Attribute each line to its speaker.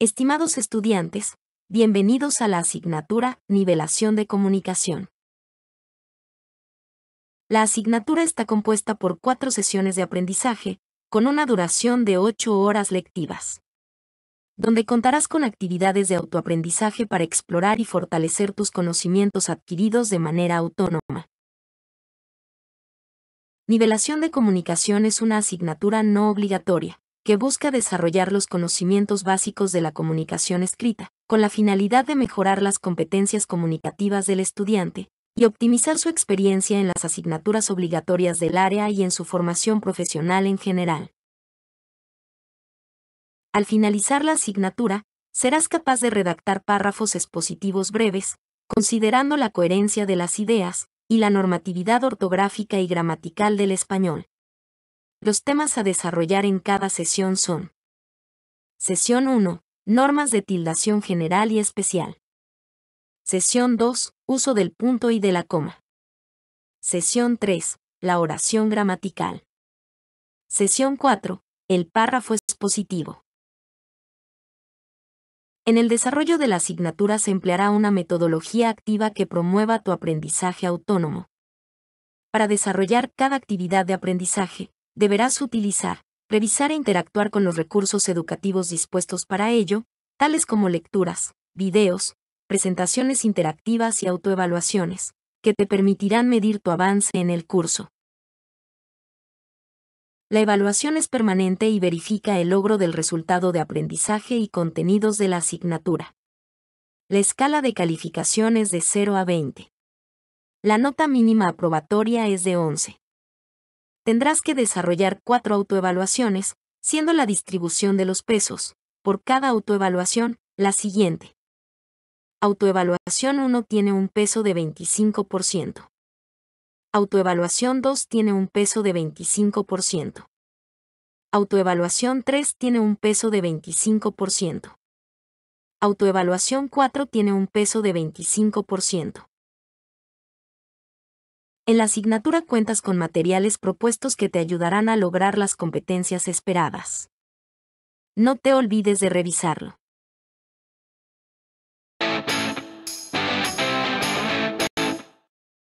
Speaker 1: Estimados estudiantes, bienvenidos a la asignatura Nivelación de Comunicación. La asignatura está compuesta por cuatro sesiones de aprendizaje, con una duración de ocho horas lectivas, donde contarás con actividades de autoaprendizaje para explorar y fortalecer tus conocimientos adquiridos de manera autónoma. Nivelación de comunicación es una asignatura no obligatoria, que busca desarrollar los conocimientos básicos de la comunicación escrita, con la finalidad de mejorar las competencias comunicativas del estudiante y optimizar su experiencia en las asignaturas obligatorias del área y en su formación profesional en general. Al finalizar la asignatura, serás capaz de redactar párrafos expositivos breves, considerando la coherencia de las ideas y la normatividad ortográfica y gramatical del español. Los temas a desarrollar en cada sesión son Sesión 1. Normas de tildación general y especial. Sesión 2. Uso del punto y de la coma. Sesión 3. La oración gramatical. Sesión 4. El párrafo expositivo. En el desarrollo de la asignatura se empleará una metodología activa que promueva tu aprendizaje autónomo. Para desarrollar cada actividad de aprendizaje, deberás utilizar, revisar e interactuar con los recursos educativos dispuestos para ello, tales como lecturas, videos, presentaciones interactivas y autoevaluaciones, que te permitirán medir tu avance en el curso. La evaluación es permanente y verifica el logro del resultado de aprendizaje y contenidos de la asignatura. La escala de calificación es de 0 a 20. La nota mínima aprobatoria es de 11 tendrás que desarrollar cuatro autoevaluaciones, siendo la distribución de los pesos, por cada autoevaluación, la siguiente. Autoevaluación 1 tiene un peso de 25%. Autoevaluación 2 tiene un peso de 25%. Autoevaluación 3 tiene un peso de 25%. Autoevaluación 4 tiene un peso de 25%. En la asignatura cuentas con materiales propuestos que te ayudarán a lograr las competencias esperadas. No te olvides de revisarlo.